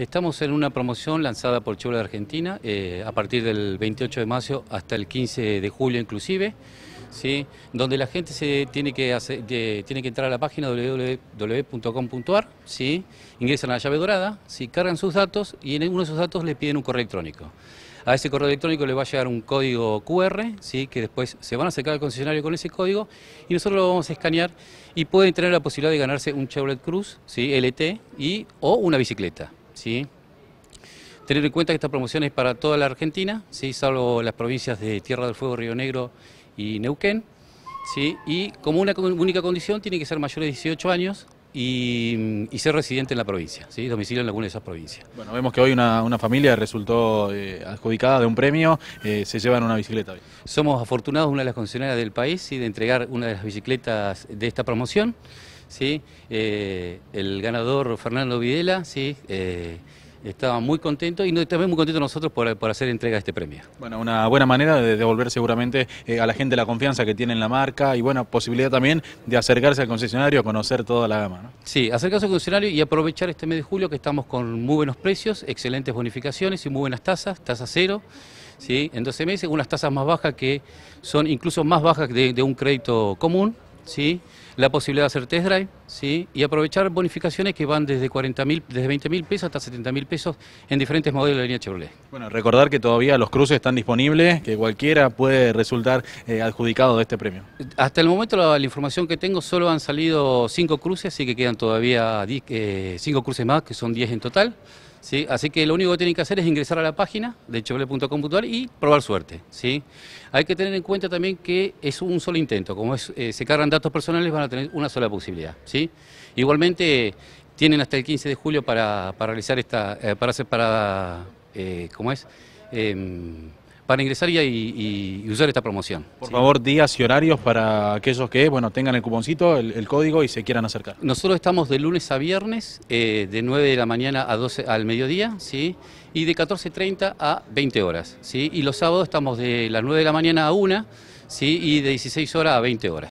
Estamos en una promoción lanzada por Chevrolet Argentina eh, a partir del 28 de mayo hasta el 15 de julio inclusive, ¿sí? donde la gente se tiene que, tiene que entrar a la página www.com.ar, ¿sí? ingresan a la llave dorada, si cargan sus datos y en uno de esos datos le piden un correo electrónico. A ese correo electrónico le va a llegar un código QR, ¿sí? que después se van a acercar al concesionario con ese código y nosotros lo vamos a escanear y pueden tener la posibilidad de ganarse un Chevrolet Cruz ¿sí? LT y, o una bicicleta. ¿sí? Tener en cuenta que esta promoción es para toda la Argentina, ¿sí? salvo las provincias de Tierra del Fuego, Río Negro y Neuquén. Y como una única condición tiene que ser mayor de 18 años y, ser residente en la provincia, ¿sí? domicilio en alguna de esas provincias. Bueno, vemos que hoy una, familia resultó eh, adjudicada de un premio, eh, se llevan una bicicleta hoy. Somos afortunados, una de las concesionarias del país, de entregar una de las bicicletas de esta promoción. ¿sí? Eh, el ganador Fernando Videla, ¿sí? Eh, estaba muy contento y también muy contento nosotros por, hacer entrega de este premio. Bueno, una buena manera de devolver seguramente eh, a la gente la confianza que tiene en la marca y buena posibilidad también de acercarse al concesionario a conocer toda la gama. Sí, acercarse al concesionario y aprovechar este mes de julio que estamos con muy buenos precios, excelentes bonificaciones y muy buenas tasas, tasa cero. ¿sí? En 12 meses, unas tasas más bajas que son incluso más bajas de, de un crédito común, ¿sí? la posibilidad de hacer test drive ¿sí? y aprovechar bonificaciones que van desde 40 desde 20 mil pesos hasta 70 mil pesos en diferentes modelos de la línea Chevrolet. Bueno, recordar que todavía los cruces están disponibles, que cualquiera puede resultar eh, adjudicado de este premio. Hasta el momento la, información que tengo solo han salido cinco cruces, así que quedan todavía 5 eh, cinco cruces más, que son 10 en total. ¿sí? Así que lo único que tienen que hacer es ingresar a la página de chevrolet.com.ar y probar suerte, ¿sí? Hay que tener en cuenta también que es un solo intento, como eh, se cargan datos personales van a tener una sola posibilidad, ¿sí? Igualmente tienen hasta el 15 de julio para, para realizar esta, eh, para hacer, para, eh, ¿cómo es? Em, para ingresar y, y, usar esta promoción. Por favor, días y horarios para aquellos que bueno, tengan el cuponcito, el, código y se quieran acercar. Nosotros estamos de lunes a viernes, eh, de 9 de la mañana a 12 al mediodía, ¿sí? y de 14.30 a 20 horas. ¿sí? Y los sábados estamos de las 9 de la mañana a 1 ¿sí? y de 16 horas a 20 horas.